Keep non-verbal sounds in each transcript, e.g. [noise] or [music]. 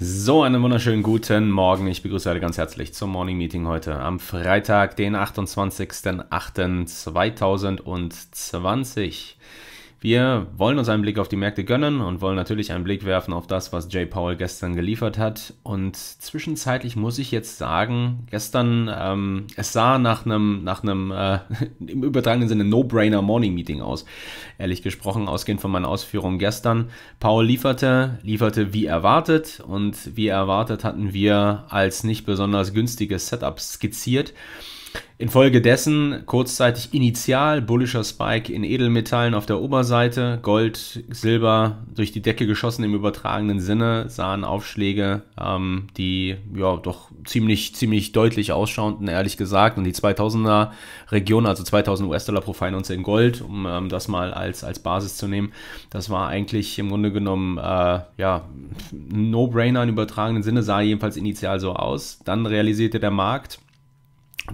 So, einen wunderschönen guten Morgen. Ich begrüße alle ganz herzlich zum Morning Meeting heute am Freitag, den 28.08.2020. Wir wollen uns einen Blick auf die Märkte gönnen und wollen natürlich einen Blick werfen auf das, was Jay Powell gestern geliefert hat. Und zwischenzeitlich muss ich jetzt sagen, gestern, ähm, es sah nach einem, nach einem äh, [laughs] im übertragenen Sinne No-Brainer Morning Meeting aus. Ehrlich gesprochen, ausgehend von meinen Ausführungen gestern. Paul lieferte, lieferte wie erwartet und wie erwartet hatten wir als nicht besonders günstiges Setup skizziert. Infolgedessen kurzzeitig initial bullischer Spike in Edelmetallen auf der Oberseite, Gold, Silber durch die Decke geschossen im übertragenen Sinne, sahen Aufschläge, ähm, die ja doch ziemlich, ziemlich deutlich ausschauten, ehrlich gesagt. Und die 2000er Region, also 2000 US-Dollar pro Finance in Gold, um ähm, das mal als, als Basis zu nehmen, das war eigentlich im Grunde genommen äh, ja, No-Brainer im übertragenen Sinne, sah jedenfalls initial so aus. Dann realisierte der Markt,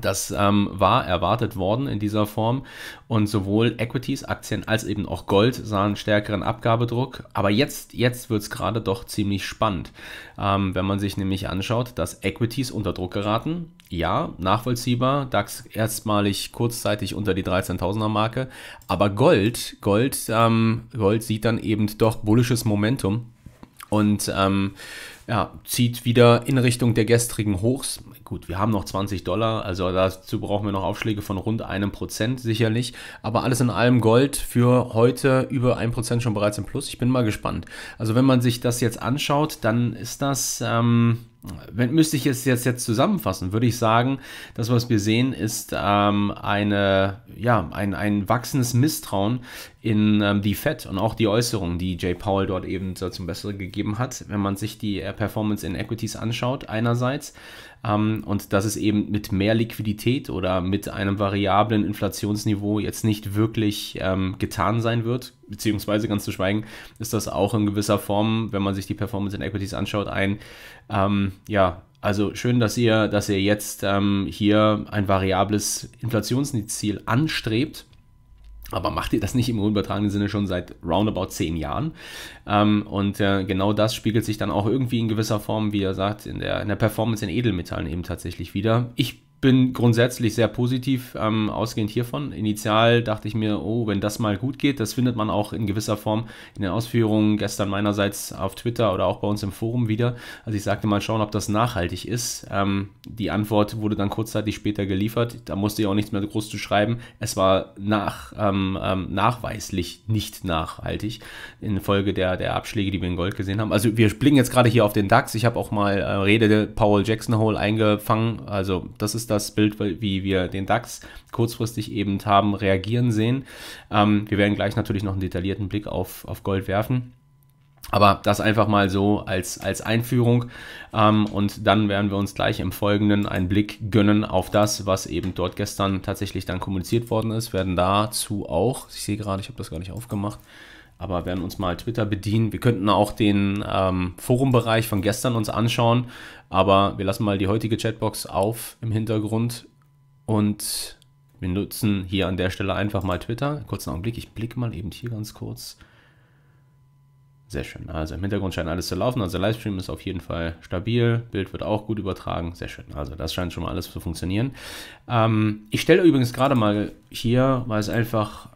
das ähm, war erwartet worden in dieser Form und sowohl Equities, Aktien als eben auch Gold sahen stärkeren Abgabedruck. Aber jetzt, jetzt wird es gerade doch ziemlich spannend, ähm, wenn man sich nämlich anschaut, dass Equities unter Druck geraten. Ja, nachvollziehbar, DAX erstmalig kurzzeitig unter die 13.000er Marke, aber Gold, Gold, ähm, Gold sieht dann eben doch bullisches Momentum und ähm, ja, zieht wieder in Richtung der gestrigen Hochs gut, wir haben noch 20 Dollar, also dazu brauchen wir noch Aufschläge von rund einem Prozent sicherlich. Aber alles in allem Gold für heute über ein Prozent schon bereits im Plus. Ich bin mal gespannt. Also wenn man sich das jetzt anschaut, dann ist das... Ähm, wenn, müsste ich es jetzt, jetzt zusammenfassen, würde ich sagen, das, was wir sehen, ist ähm, eine, ja, ein, ein wachsendes Misstrauen in ähm, die Fed und auch die Äußerungen, die Jay Powell dort eben zum Besseren gegeben hat, wenn man sich die äh, Performance in Equities anschaut, einerseits, ähm, und dass es eben mit mehr Liquidität oder mit einem variablen Inflationsniveau jetzt nicht wirklich ähm, getan sein wird, beziehungsweise ganz zu schweigen, ist das auch in gewisser Form, wenn man sich die Performance in Equities anschaut, ein, ähm, ja, also schön, dass ihr, dass ihr jetzt ähm, hier ein variables Inflationsziel anstrebt aber macht ihr das nicht im übertragenen Sinne schon seit roundabout zehn Jahren? Ähm, und äh, genau das spiegelt sich dann auch irgendwie in gewisser Form, wie er sagt, in der, in der Performance in Edelmetallen eben tatsächlich wieder. Ich bin grundsätzlich sehr positiv ähm, ausgehend hiervon. Initial dachte ich mir, oh, wenn das mal gut geht, das findet man auch in gewisser Form in den Ausführungen gestern meinerseits auf Twitter oder auch bei uns im Forum wieder. Also ich sagte mal schauen, ob das nachhaltig ist. Ähm, die Antwort wurde dann kurzzeitig später geliefert. Da musste ich auch nichts mehr groß zu schreiben. Es war nach, ähm, ähm nachweislich nicht nachhaltig infolge der, der Abschläge, die wir in Gold gesehen haben. Also wir blicken jetzt gerade hier auf den DAX. Ich habe auch mal äh, Rede Paul Jackson Hole eingefangen. Also das ist das das Bild, wie wir den DAX kurzfristig eben haben reagieren sehen. Ähm, wir werden gleich natürlich noch einen detaillierten Blick auf, auf Gold werfen. Aber das einfach mal so als, als Einführung. Ähm, und dann werden wir uns gleich im Folgenden einen Blick gönnen auf das, was eben dort gestern tatsächlich dann kommuniziert worden ist. Werden dazu auch, ich sehe gerade, ich habe das gar nicht aufgemacht, aber werden uns mal Twitter bedienen. Wir könnten auch den ähm, Forumbereich von gestern uns anschauen, aber wir lassen mal die heutige Chatbox auf im Hintergrund und wir nutzen hier an der Stelle einfach mal Twitter. Kurzen Augenblick, ich blicke mal eben hier ganz kurz. Sehr schön. Also im Hintergrund scheint alles zu laufen. Also der Livestream ist auf jeden Fall stabil. Bild wird auch gut übertragen. Sehr schön. Also das scheint schon mal alles zu funktionieren. Ähm, ich stelle übrigens gerade mal hier, weil es einfach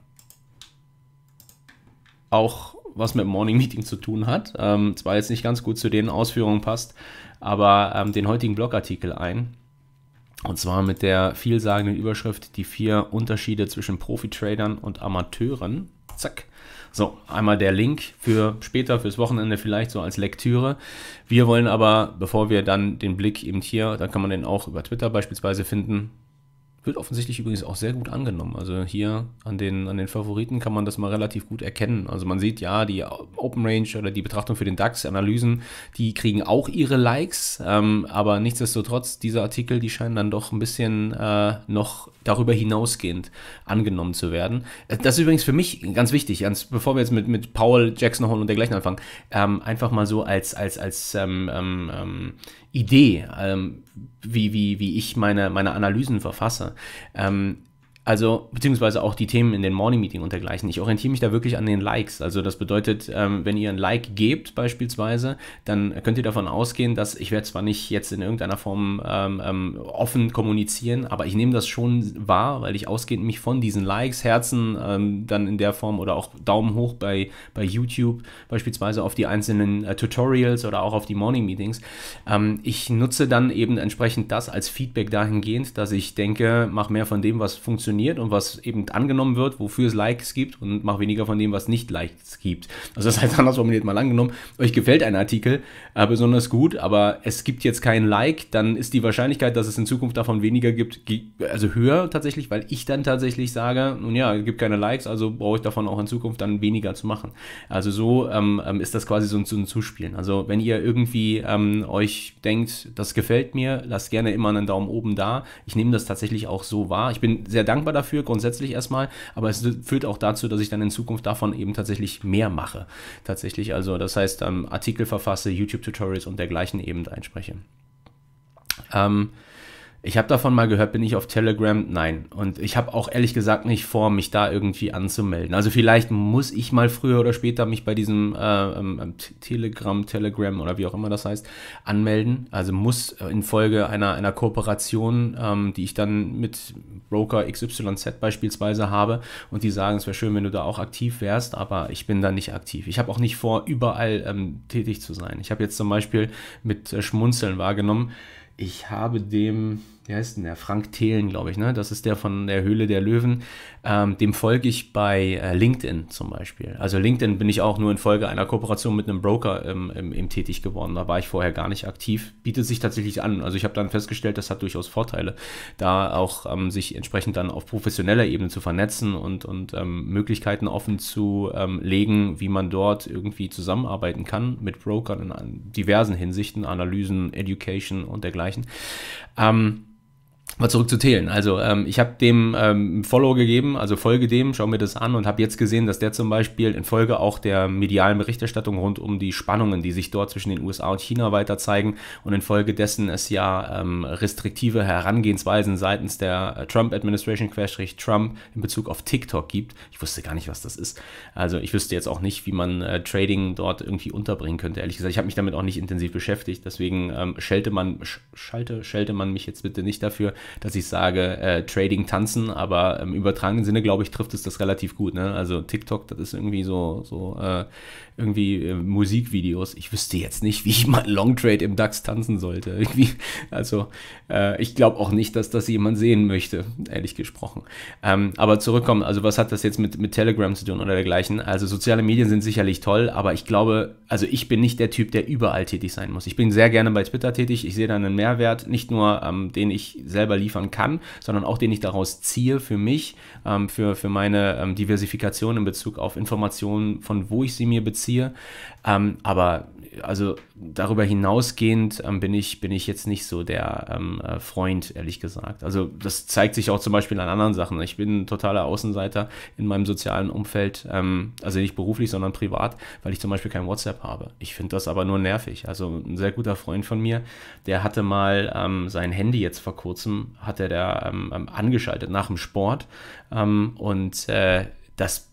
auch was mit Morning Meeting zu tun hat. Ähm, zwar jetzt nicht ganz gut zu den Ausführungen passt, aber ähm, den heutigen Blogartikel ein. Und zwar mit der vielsagenden Überschrift Die vier Unterschiede zwischen Profi-Tradern und Amateuren. Zack. So, einmal der Link für später, fürs Wochenende vielleicht so als Lektüre. Wir wollen aber, bevor wir dann den Blick eben hier, da kann man den auch über Twitter beispielsweise finden, wird offensichtlich übrigens auch sehr gut angenommen. Also hier an den, an den Favoriten kann man das mal relativ gut erkennen. Also man sieht ja, die Open Range oder die Betrachtung für den DAX, Analysen, die kriegen auch ihre Likes, ähm, aber nichtsdestotrotz, diese Artikel, die scheinen dann doch ein bisschen äh, noch darüber hinausgehend angenommen zu werden. Äh, das ist übrigens für mich ganz wichtig, ganz, bevor wir jetzt mit, mit Paul, Jackson Hole und dergleichen anfangen, ähm, einfach mal so als, als, als ähm, ähm, ähm Idee, ähm, wie, wie, wie ich meine, meine Analysen verfasse. Ähm, also, beziehungsweise auch die Themen in den Morning Meeting und dergleichen. Ich orientiere mich da wirklich an den Likes. Also, das bedeutet, ähm, wenn ihr ein Like gebt, beispielsweise, dann könnt ihr davon ausgehen, dass ich werde zwar nicht jetzt in irgendeiner Form ähm, ähm offen kommunizieren, aber ich nehme das schon wahr, weil ich ausgehend mich von diesen Likes, Herzen ähm, dann in der Form oder auch Daumen hoch bei, bei YouTube, beispielsweise auf die einzelnen äh, Tutorials oder auch auf die Morning Meetings. Ähm, ich nutze dann eben entsprechend das als Feedback dahingehend, dass ich denke, mach mehr von dem, was funktioniert funktioniert und was eben angenommen wird, wofür es Likes gibt und mach weniger von dem, was nicht Likes gibt. Also das heißt [laughs] anders formuliert mal angenommen, euch gefällt ein Artikel äh, besonders gut, aber es gibt jetzt kein Like, dann ist die Wahrscheinlichkeit, dass es in Zukunft davon weniger gibt, also höher tatsächlich, weil ich dann tatsächlich sage, nun ja, es gibt keine Likes, also brauche ich davon auch in Zukunft dann weniger zu machen. Also so ähm, ähm, ist das quasi so ein, so ein Zuspielen. Also wenn ihr irgendwie ähm, euch denkt, das gefällt mir, lasst gerne immer einen Daumen oben da. Ich nehme das tatsächlich auch so wahr. Ich bin sehr dankbar dankbar dafür, grundsätzlich erstmal, aber es führt auch dazu, dass ich dann in Zukunft davon eben tatsächlich mehr mache. Tatsächlich, also das heißt, ähm, Artikel verfasse, YouTube-Tutorials und dergleichen eben einspreche. Ähm, ich habe davon mal gehört, bin ich auf Telegram? Nein. Und ich habe auch ehrlich gesagt nicht vor, mich da irgendwie anzumelden. Also vielleicht muss ich mal früher oder später mich bei diesem äh, ähm, ähm Telegram, Telegram oder wie auch immer das heißt, anmelden. Also muss infolge einer, einer Kooperation, ähm, die ich dann mit Broker XYZ beispielsweise habe und die sagen, es wäre schön, wenn du da auch aktiv wärst, aber ich bin da nicht aktiv. Ich habe auch nicht vor, überall ähm, tätig zu sein. Ich habe jetzt zum Beispiel mit äh, Schmunzeln wahrgenommen, ich habe dem wie heißt denn der? Frank Thelen, glaube ich, ne? Das ist der von der Höhle der Löwen. Ähm, dem folge ich bei äh, LinkedIn zum Beispiel. Also LinkedIn bin ich auch nur in Folge einer Kooperation mit einem Broker ähm, im, im, tätig geworden. Da war ich vorher gar nicht aktiv. Bietet sich tatsächlich an. Also ich habe dann festgestellt, das hat durchaus Vorteile, da auch ähm, sich entsprechend dann auf professioneller Ebene zu vernetzen und, und ähm, Möglichkeiten offen zu ähm, legen, wie man dort irgendwie zusammenarbeiten kann mit Brokern in diversen Hinsichten, Analysen, Education und dergleichen. Ähm, Mal zurück zu Thelen. Also ähm, ich habe dem ähm, Follow gegeben, also folge dem, schau mir das an und habe jetzt gesehen, dass der zum Beispiel in Folge auch der medialen Berichterstattung rund um die Spannungen, die sich dort zwischen den USA und China weiter zeigen und infolgedessen es ja ähm, restriktive Herangehensweisen seitens der äh, Trump-Administration, Querstrich Trump, in Bezug auf TikTok gibt. Ich wusste gar nicht, was das ist. Also ich wüsste jetzt auch nicht, wie man äh, Trading dort irgendwie unterbringen könnte, ehrlich gesagt. Ich habe mich damit auch nicht intensiv beschäftigt, deswegen ähm, schelte man, sch schelte, schelte man mich jetzt bitte nicht dafür dass ich sage, äh, Trading tanzen, aber im übertragenen Sinne, glaube ich, trifft es das relativ gut. Ne? Also TikTok, das ist irgendwie so, so äh, irgendwie äh, Musikvideos. Ich wüsste jetzt nicht, wie ich mal Long Trade im DAX tanzen sollte. [laughs] Irgendwie, also äh, ich glaube auch nicht, dass das jemand sehen möchte, ehrlich gesprochen. Ähm, aber zurückkommen, also was hat das jetzt mit, mit Telegram zu tun oder dergleichen? Also soziale Medien sind sicherlich toll, aber ich glaube, also ich bin nicht der Typ, der überall tätig sein muss. Ich bin sehr gerne bei Twitter tätig. Ich sehe da einen Mehrwert, nicht nur ähm, den ich selber selber liefern kann, sondern auch den ich daraus ziehe für mich, ähm, für, für meine ähm, Diversifikation in Bezug auf Informationen, von wo ich sie mir beziehe. Ähm, aber also darüber hinausgehend ähm, bin, ich, bin ich jetzt nicht so der ähm, äh, Freund, ehrlich gesagt. Also das zeigt sich auch zum Beispiel an anderen Sachen. Ich bin ein totaler Außenseiter in meinem sozialen Umfeld, ähm, also nicht beruflich, sondern privat, weil ich zum Beispiel kein WhatsApp habe. Ich finde das aber nur nervig. Also ein sehr guter Freund von mir, der hatte mal ähm, sein Handy jetzt vor kurzem, hat er da ähm, ähm, angeschaltet nach dem Sport und äh, das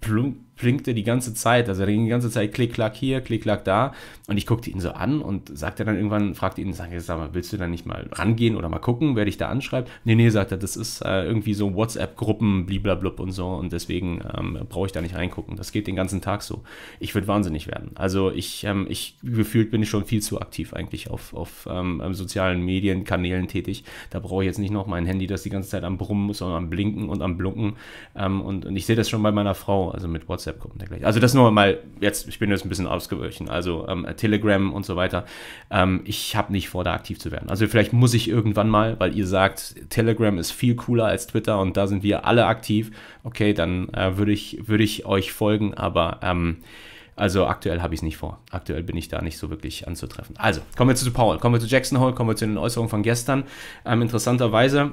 plump blinkte die ganze Zeit. Also er ging die ganze Zeit klick, klack hier, klick, klack da. Und ich guckte ihn so an und sagte dann irgendwann, fragte ihn, sag, sag mal, willst du da nicht mal rangehen oder mal gucken, wer dich da anschreibt? Nee, nee, sagt er, das ist äh, irgendwie so WhatsApp-Gruppen, bliblablub und so. Und deswegen ähm, brauche ich da nicht reingucken. Das geht den ganzen Tag so. Ich würde wahnsinnig werden. Also ich, ähm, ich gefühlt bin ich schon viel zu aktiv eigentlich auf, auf ähm, ähm, sozialen Medien, Kanälen tätig. Da brauche ich jetzt nicht noch mein Handy, das die ganze Zeit am Brummen ist, sondern am Blinken und am Blunken. Ähm, und, und ich sehe das schon bei meiner Frau, also mit WhatsApp WhatsApp-Gruppen dergleichen. Also das nur mal, jetzt, ich bin jetzt ein bisschen ausgewichen, also ähm, Telegram und so weiter. Ähm, ich habe nicht vor, da aktiv zu werden. Also vielleicht muss ich irgendwann mal, weil ihr sagt, Telegram ist viel cooler als Twitter und da sind wir alle aktiv. Okay, dann äh, würde ich, würd ich euch folgen, aber ähm, also aktuell habe ich es nicht vor. Aktuell bin ich da nicht so wirklich anzutreffen. Also, kommen wir zu Paul, kommen wir zu Jackson Hole, kommen wir zu den Äußerungen von gestern. Ähm, interessanterweise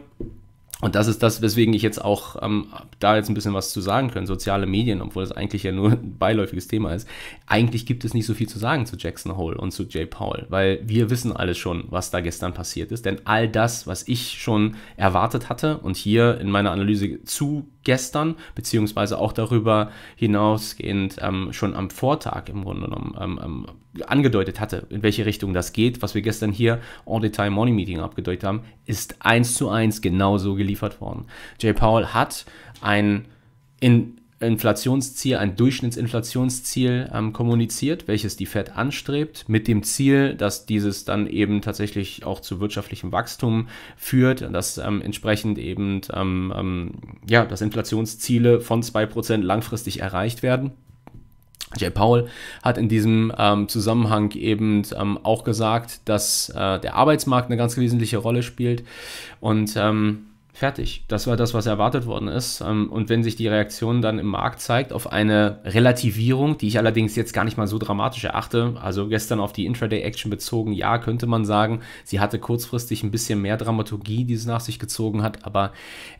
und das ist das, weswegen ich jetzt auch ähm, da jetzt ein bisschen was zu sagen können. Soziale Medien, obwohl das eigentlich ja nur [laughs] ein beiläufiges Thema ist. Eigentlich gibt es nicht so viel zu sagen zu Jackson Hole und zu Jay Paul, weil wir wissen alles schon, was da gestern passiert ist. Denn all das, was ich schon erwartet hatte und hier in meiner Analyse zu gestern, beziehungsweise auch darüber hinausgehend ähm, schon am Vortag im Grunde genommen ähm, ähm, angedeutet hatte, in welche Richtung das geht, was wir gestern hier All Detail Morning Meeting abgedeutet haben, ist eins zu eins genauso geliefert worden. Jay Powell hat ein in Inflationsziel, ein Durchschnittsinflationsziel ähm, kommuniziert, welches die Fed anstrebt, mit dem Ziel, dass dieses dann eben tatsächlich auch zu wirtschaftlichem Wachstum führt, dass ähm, entsprechend eben ähm, ähm ja, dass Inflationsziele von 2% langfristig erreicht werden. Jay Powell hat in diesem ähm, Zusammenhang eben ähm, auch gesagt, dass äh, der Arbeitsmarkt eine ganz wesentliche Rolle spielt und ähm, Fertig. Das war das, was erwartet worden ist. Ähm, und wenn sich die Reaktion dann im Markt zeigt auf eine Relativierung, die ich allerdings jetzt gar nicht mal so dramatisch erachte, also gestern auf die Intraday-Action bezogen, ja, könnte man sagen, sie hatte kurzfristig ein bisschen mehr Dramaturgie, die es nach sich gezogen hat, aber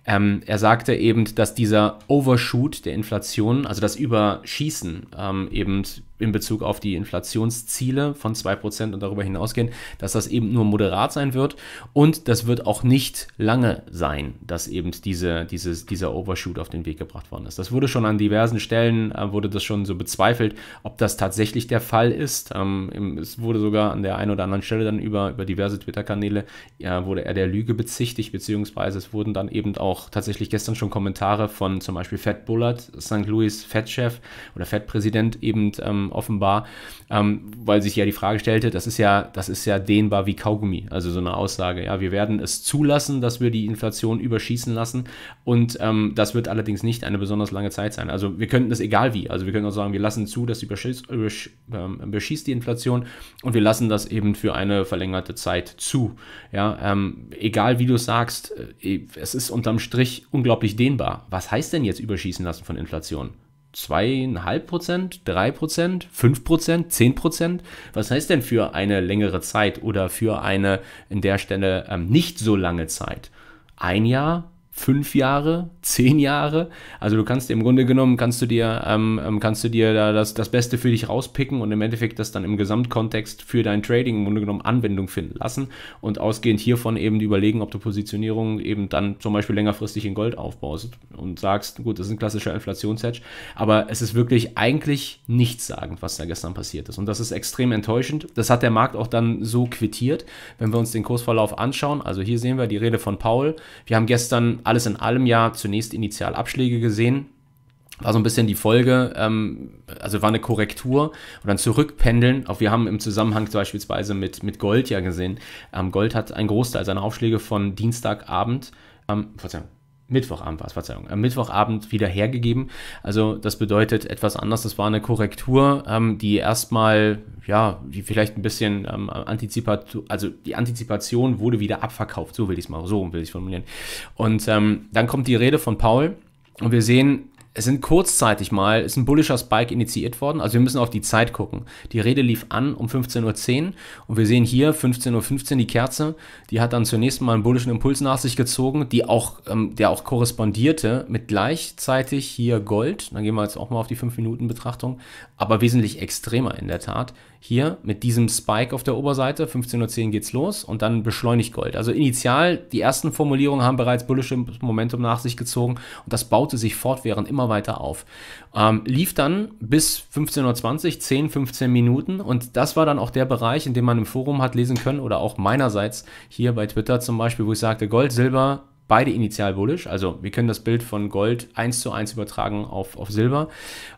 ähm, er sagte eben, dass dieser Overshoot der Inflation, also das Überschießen ähm, eben in Bezug auf die Inflationsziele von 2% und darüber hinausgehen, dass das eben nur moderat sein wird. Und das wird auch nicht lange sein, dass eben diese, dieses, dieser Overshoot auf den Weg gebracht worden ist. Das wurde schon an diversen Stellen, äh, wurde das schon so bezweifelt, ob das tatsächlich der Fall ist. Ähm, es wurde sogar an der einen oder anderen Stelle dann über, über diverse Twitter-Kanäle, äh, wurde er der Lüge bezichtigt, beziehungsweise es wurden dann eben auch tatsächlich gestern schon Kommentare von zum Beispiel Fat Bullard, St. Louis Fed-Chef oder Fed-Präsident eben ähm, ähm, offenbar, ähm, weil sich ja die Frage stellte, das ist ja, das ist ja dehnbar wie Kaugummi, also so eine Aussage. Ja, wir werden es zulassen, dass wir die Inflation überschießen lassen und ähm, das wird allerdings nicht eine besonders lange Zeit sein. Also wir könnten das egal wie, also wir können auch sagen, wir lassen zu, dass überschieß, übersch, ähm, überschießt die Inflation und wir lassen das eben für eine verlängerte Zeit zu. Ja, ähm, egal wie du es sagst, äh, es ist unterm Strich unglaublich dehnbar. Was heißt denn jetzt überschießen lassen von Inflation? zweieinhalb Prozent, drei Prozent, fünf Prozent, zehn Prozent. Was heißt denn für eine längere Zeit oder für eine in der Stelle ähm, nicht so lange Zeit? Ein Jahr, fünf Jahre, zehn Jahre. Also du kannst im Grunde genommen, kannst du dir, ähm, ähm, kannst du dir da das, das Beste für dich rauspicken und im Endeffekt das dann im Gesamtkontext für dein Trading im Grunde genommen Anwendung finden lassen und ausgehend hiervon eben überlegen, ob du Positionierung eben dann zum Beispiel längerfristig in Gold aufbaust und sagst, gut, das ist ein klassischer Inflationshedge, aber es ist wirklich eigentlich nichts nichtssagend, was da gestern passiert ist. Und das ist extrem enttäuschend. Das hat der Markt auch dann so quittiert, wenn wir uns den Kursverlauf anschauen. Also hier sehen wir die Rede von Paul. Wir haben gestern alles in allem ja zunächst initial Abschläge gesehen, war so ein bisschen die Folge, ähm, also war eine Korrektur und dann zurückpendeln. Auch wir haben im Zusammenhang beispielsweise mit, mit Gold ja gesehen. Ähm, Gold hat einen Großteil seiner Aufschläge von Dienstagabend, ähm, Verzeihung, Mittwochabend war es, Verzeihung, am Mittwochabend wieder hergegeben. Also das bedeutet etwas anders. Das war eine Korrektur, ähm, die erstmal, ja, die vielleicht ein bisschen ähm, antizipat, also die Antizipation wurde wieder abverkauft. So will ich es mal, so will ich formulieren. Und ähm, dann kommt die Rede von Paul und wir sehen es sind kurzzeitig mal, ist ein bullischer Spike initiiert worden. Also wir müssen auf die Zeit gucken. Die Rede lief an um 15.10 Uhr und wir sehen hier 15.15 Uhr die Kerze. Die hat dann zunächst mal einen bullischen Impuls nach sich gezogen, die auch, ähm, der auch korrespondierte mit gleichzeitig hier Gold. Dann gehen wir jetzt auch mal auf die 5-Minuten-Betrachtung, aber wesentlich extremer in der Tat hier mit diesem Spike auf der Oberseite, 15.10 Uhr geht's los und dann beschleunigt Gold. Also initial, die ersten Formulierungen haben bereits bullisches Momentum nach sich gezogen und das baute sich fortwährend immer weiter auf. Ähm, lief dann bis 15.20 Uhr, 10, 15 Minuten und das war dann auch der Bereich, in dem man im Forum hat lesen können oder auch meinerseits hier bei Twitter zum Beispiel, wo ich sagte, Gold, Silber, beide initial bullish. Also wir können das Bild von Gold 1 zu 1 übertragen auf, auf Silber.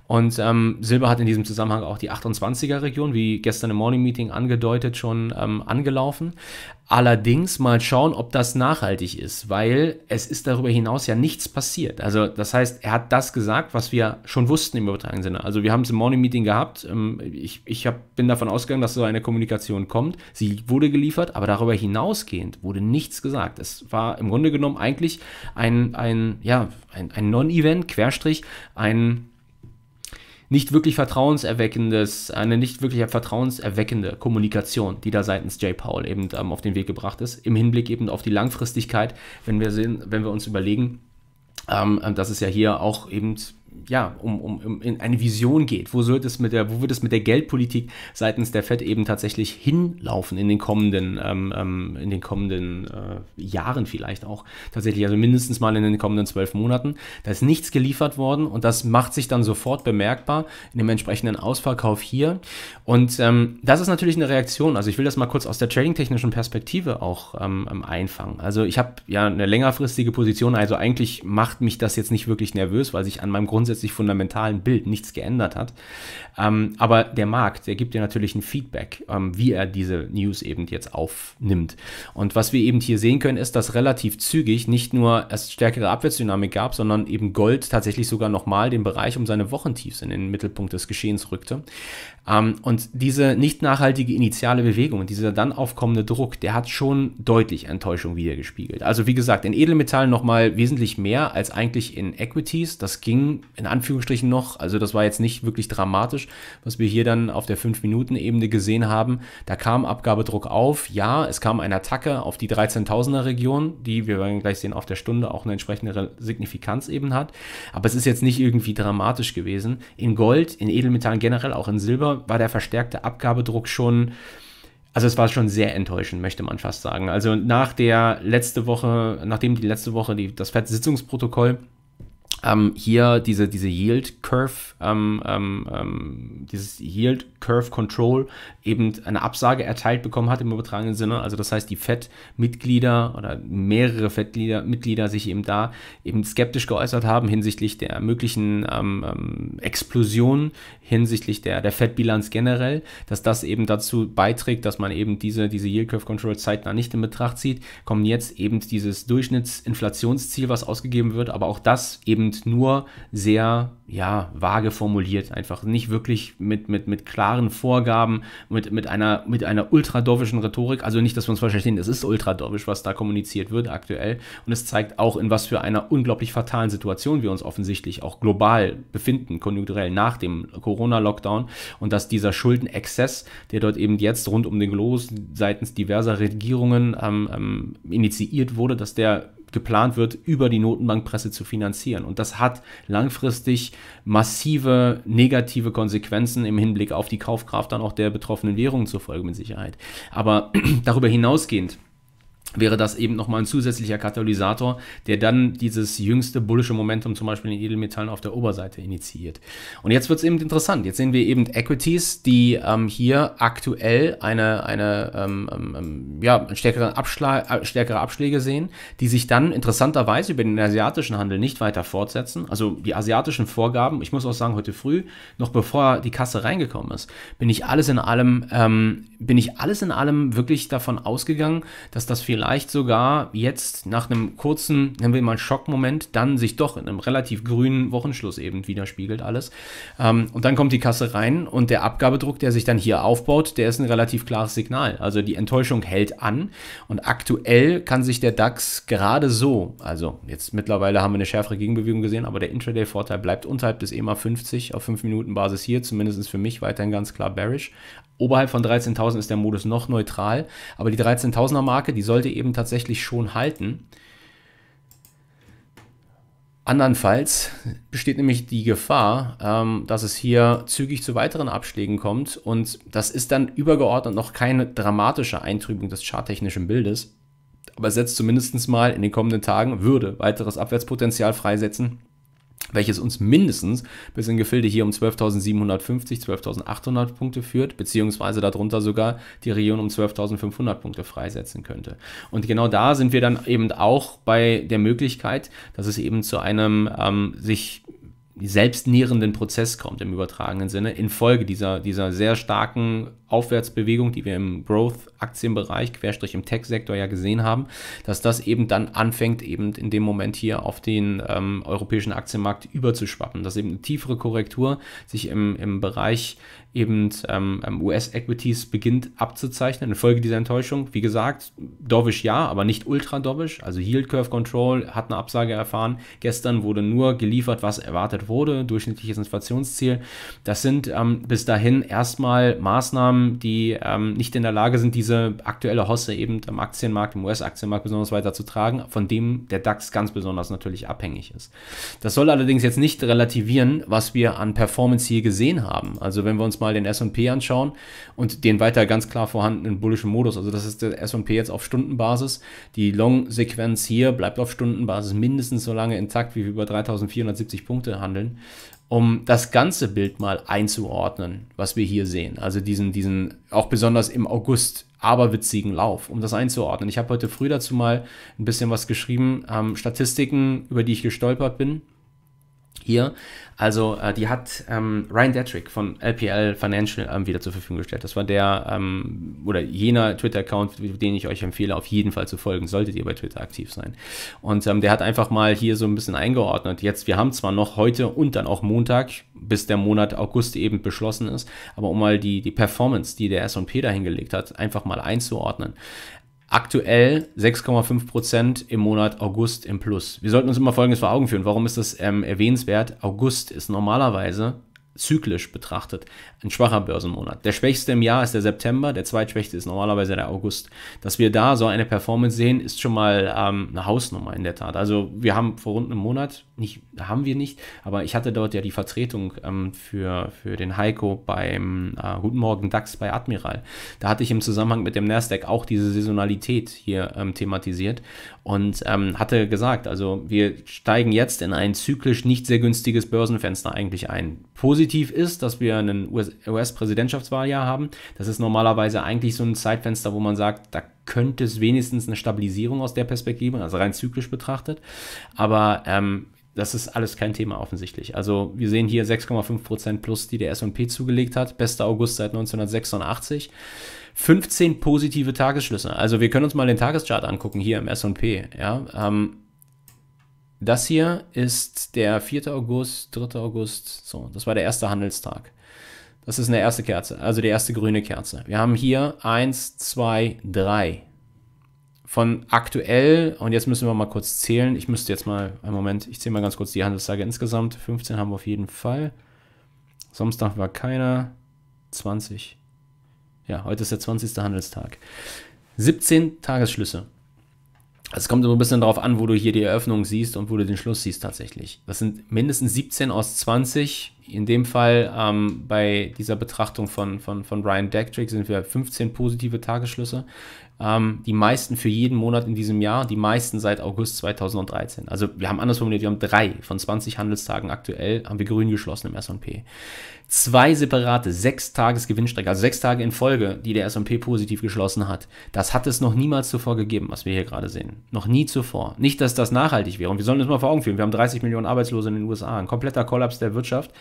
Und ähm, Silber hat in diesem Zusammenhang auch die 28er-Region, wie gestern im Morning Meeting angedeutet, schon ähm, angelaufen. Allerdings mal schauen, ob das nachhaltig ist, weil es ist darüber hinaus ja nichts passiert. Also das heißt, er hat das gesagt, was wir schon wussten im übertragenen Sinne. Also wir haben es im Morning Meeting gehabt. Ähm, ich, ich hab, bin davon ausgegangen, dass so eine Kommunikation kommt. Sie wurde geliefert, aber darüber hinausgehend wurde nichts gesagt. Es war im Grunde genommen eigentlich ein, ein, ja, ein, ein Non-Event, Querstrich, ein nicht wirklich vertrauenserweckendes, eine nicht wirklich vertrauenserweckende Kommunikation, die da seitens Jay Powell eben ähm, auf den Weg gebracht ist, im Hinblick eben auf die Langfristigkeit, wenn wir sehen, wenn wir uns überlegen, ähm, dass es ja hier auch eben ja, um, um, um in eine Vision geht. Wo, soll das mit der, wo wird es mit der Geldpolitik seitens der FED eben tatsächlich hinlaufen in den kommenden, ähm, ähm, in den kommenden äh, Jahren vielleicht auch tatsächlich, also mindestens mal in den kommenden zwölf Monaten. Da ist nichts geliefert worden und das macht sich dann sofort bemerkbar in dem entsprechenden Ausverkauf hier. Und ähm, das ist natürlich eine Reaktion. Also ich will das mal kurz aus der trading-technischen Perspektive auch ähm, ähm, einfangen. Also ich habe ja eine längerfristige Position, also eigentlich macht mich das jetzt nicht wirklich nervös, weil sich an meinem Grund grundsätzlich fundamentalen Bild nichts geändert hat. Ähm, aber der Markt, der gibt dir natürlich ein Feedback, ähm, wie er diese News eben jetzt aufnimmt. Und was wir eben hier sehen können, ist, dass relativ zügig nicht nur es stärkere Abwärtsdynamik gab, sondern eben Gold tatsächlich sogar nochmal den Bereich um seine Wochentiefs in den Mittelpunkt des Geschehens rückte. Ähm, und diese nicht nachhaltige initiale Bewegung und dieser dann aufkommende Druck, der hat schon deutlich Enttäuschung wiedergespiegelt. Also wie gesagt, in Edelmetallen nochmal wesentlich mehr als eigentlich in Equities. Das ging in Anführungsstrichen noch, also das war jetzt nicht wirklich dramatisch, was wir hier dann auf der 5-Minuten-Ebene gesehen haben. Da kam Abgabedruck auf, ja, es kam eine Attacke auf die 13.000er-Region, die, wir werden gleich sehen, auf der Stunde auch eine entsprechende Signifikanz eben hat, aber es ist jetzt nicht irgendwie dramatisch gewesen. In Gold, in Edelmetallen generell, auch in Silber, war der verstärkte Abgabedruck schon... Also es war schon sehr enttäuschend, möchte man fast sagen. Also nach der letzte Woche, nachdem die letzte Woche die, das FED-Sitzungsprotokoll ähm, hier diese, diese Yield Curve, ähm, ähm, ähm, dieses Yield Curve Control eben eine Absage erteilt bekommen hat im übertragenen Sinne. Also das heißt, die FED-Mitglieder oder mehrere FED-Mitglieder sich eben da eben skeptisch geäußert haben hinsichtlich der möglichen ähm, ähm, Explosion, hinsichtlich der, der FED-Bilanz generell, dass das eben dazu beiträgt, dass man eben diese, diese Yield Curve Control zeitnah nicht in Betracht zieht, kommen jetzt eben dieses Durchschnittsinflationsziel, was ausgegeben wird, aber auch das eben und nur sehr ja, vage formuliert, einfach nicht wirklich mit, mit, mit klaren Vorgaben, mit, mit einer, mit einer ultradorfischen Rhetorik. Also nicht, dass wir uns verstehen, es ist ultradorfisch, was da kommuniziert wird aktuell. Und es zeigt auch, in was für einer unglaublich fatalen Situation wir uns offensichtlich auch global befinden, konjunkturell nach dem Corona-Lockdown. Und dass dieser Schuldenexzess, der dort eben jetzt rund um den Globus seitens diverser Regierungen ähm, ähm, initiiert wurde, dass der geplant wird, über die Notenbankpresse zu finanzieren. Und das hat langfristig massive negative Konsequenzen im Hinblick auf die Kaufkraft dann auch der betroffenen Währungen zur Folge mit Sicherheit. Aber [clears throat] darüber hinausgehend, wäre das eben nochmal ein zusätzlicher Katalysator, der dann dieses jüngste bullische Momentum zum Beispiel in Edelmetallen auf der Oberseite initiiert. Und jetzt wird es eben interessant. Jetzt sehen wir eben Equities, die ähm, hier aktuell eine, eine ähm, ähm, ähm ja, stärkeren äh, stärkere Abschläge sehen, die sich dann interessanterweise über den asiatischen Handel nicht weiter fortsetzen. Also die asiatischen Vorgaben, ich muss auch sagen, heute früh, noch bevor die Kasse reingekommen ist, bin ich alles in allem, ähm, bin ich alles in allem wirklich davon ausgegangen, dass das vielleicht vielleicht sogar jetzt nach einem kurzen, nennen wir mal Schockmoment, dann sich doch in einem relativ grünen Wochenschluss eben widerspiegelt alles. Ähm, und dann kommt die Kasse rein und der Abgabedruck, der sich dann hier aufbaut, der ist ein relativ klares Signal. Also die Enttäuschung hält an und aktuell kann sich der DAX gerade so, also jetzt mittlerweile haben wir eine schärfere Gegenbewegung gesehen, aber der Intraday-Vorteil bleibt unterhalb des EMA 50 auf 5 Minuten Basis hier, zumindest für mich weiterhin ganz klar bearish. Oberhalb von 13.000 ist der Modus noch neutral, aber die 13.000er Marke, die sollte eben tatsächlich schon halten. Andernfalls besteht nämlich die Gefahr, ähm, dass es hier zügig zu weiteren Abschlägen kommt und das ist dann übergeordnet noch keine dramatische Eintrübung des charttechnischen Bildes, aber setzt zumindest mal in den kommenden Tagen, würde weiteres Abwärtspotenzial freisetzen welches uns mindestens bis in Gefilde hier um 12.750, 12.800 Punkte führt, beziehungsweise darunter sogar die Region um 12.500 Punkte freisetzen könnte. Und genau da sind wir dann eben auch bei der Möglichkeit, dass es eben zu einem ähm, sich selbstnährenden Prozess kommt im übertragenen Sinne, infolge dieser, dieser sehr starken Aufwärtsbewegung, die wir im Growth-Aktienbereich, Querstrich im Tech-Sektor ja gesehen haben, dass das eben dann anfängt, eben in dem Moment hier auf den ähm, europäischen Aktienmarkt überzuschwappen, dass eben eine tiefere Korrektur sich im, im Bereich eben ähm, ähm US-Equities beginnt abzuzeichnen, eine Folge dieser Enttäuschung. Wie gesagt, dovish ja, aber nicht ultra dovish, also Yield Curve Control hat eine Absage erfahren, gestern wurde nur geliefert, was erwartet wurde, durchschnittliches Inflationsziel. Das sind ähm, bis dahin erstmal Maßnahmen, haben, die ähm, nicht in der Lage sind, diese aktuelle Hosse eben am Aktienmarkt, im US-Aktienmarkt besonders weiter zu tragen, von dem der DAX ganz besonders natürlich abhängig ist. Das soll allerdings jetzt nicht relativieren, was wir an Performance hier gesehen haben. Also wenn wir uns mal den S&P anschauen und den weiter ganz klar vorhandenen bullischen Modus, also das ist der S&P jetzt auf Stundenbasis, die Long-Sequenz hier bleibt auf Stundenbasis mindestens so lange intakt, wie wir über 3470 Punkte handeln um das ganze Bild mal einzuordnen, was wir hier sehen. Also diesen, diesen auch besonders im August aberwitzigen Lauf, um das einzuordnen. Ich habe heute früh dazu mal ein bisschen was geschrieben, ähm, Statistiken, über die ich gestolpert bin hier. Also äh, die hat ähm, Ryan Detrick von LPL Financial ähm, wieder zur Verfügung gestellt. Das war der ähm, oder jener Twitter-Account, den ich euch empfehle, auf jeden Fall zu folgen, solltet ihr bei Twitter aktiv sein. Und ähm, der hat einfach mal hier so ein bisschen eingeordnet. Jetzt, wir haben zwar noch heute und dann auch Montag, bis der Monat August eben beschlossen ist, aber um mal die, die Performance, die der SP dahingelegt hat, einfach mal einzuordnen. Aktuell 6,5% Prozent im Monat August im Plus. Wir sollten uns immer Folgendes vor Augen führen. Warum ist das ähm, erwähnenswert? August ist normalerweise zyklisch betrachtet ein schwacher Börsenmonat. Der schwächste im Jahr ist der September, der zweitschwächste ist normalerweise der August. Dass wir da so eine Performance sehen, ist schon mal ähm, eine Hausnummer in der Tat. Also wir haben vor rund einem Monat, nicht, haben wir nicht, aber ich hatte dort ja die Vertretung ähm, für, für den Heiko beim äh, Guten Morgen DAX bei Admiral. Da hatte ich im Zusammenhang mit dem Nasdaq auch diese Saisonalität hier ähm, thematisiert und ähm, hatte gesagt, also wir steigen jetzt in ein zyklisch nicht sehr günstiges Börsenfenster eigentlich ein. Positiv positiv ist, dass wir ein US-Präsidentschaftswahljahr haben. Das ist normalerweise eigentlich so ein Zeitfenster, wo man sagt, da könnte es wenigstens eine Stabilisierung aus der Perspektive, also rein zyklisch betrachtet. Aber ähm, das ist alles kein Thema offensichtlich. Also wir sehen hier 6,5% Prozent plus, die der S&P zugelegt hat. Bester August seit 1986. 15 positive Tagesschlüsse. Also wir können uns mal den Tageschart angucken hier im S&P. Ja, ähm, das hier ist der 4. August, 3. August, so, das war der erste Handelstag. Das ist eine erste Kerze, also die erste grüne Kerze. Wir haben hier 1, 2, 3. Von aktuell, und jetzt müssen wir mal kurz zählen. Ich müsste jetzt mal, einen Moment, ich zähle mal ganz kurz die Handelstage insgesamt. 15 haben wir auf jeden Fall. Samstag war keiner. 20. Ja, heute ist der 20. Handelstag. 17 Tagesschlüsse. Also es kommt immer ein bisschen darauf an, wo du hier die Eröffnung siehst und wo du den Schluss siehst tatsächlich. Das sind mindestens 17 aus 20. In dem Fall ähm, bei dieser Betrachtung von, von, von Brian Dectrick sind wir 15 positive Tagesschlüsse. Ähm, die meisten für jeden Monat in diesem Jahr, die meisten seit August 2013. Also wir haben anders formuliert, wir haben drei von 20 Handelstagen aktuell, haben wir grün geschlossen im S&P. Zwei separate, sechs Tages Gewinnstrecke, also sechs Tage in Folge, die der S&P positiv geschlossen hat. Das hat es noch niemals zuvor gegeben, was wir hier gerade sehen. Noch nie zuvor. Nicht, dass das nachhaltig wäre. Und wir sollen uns mal vor Augen führen, wir haben 30 Millionen Arbeitslose in den USA, ein kompletter Kollaps der Wirtschaft.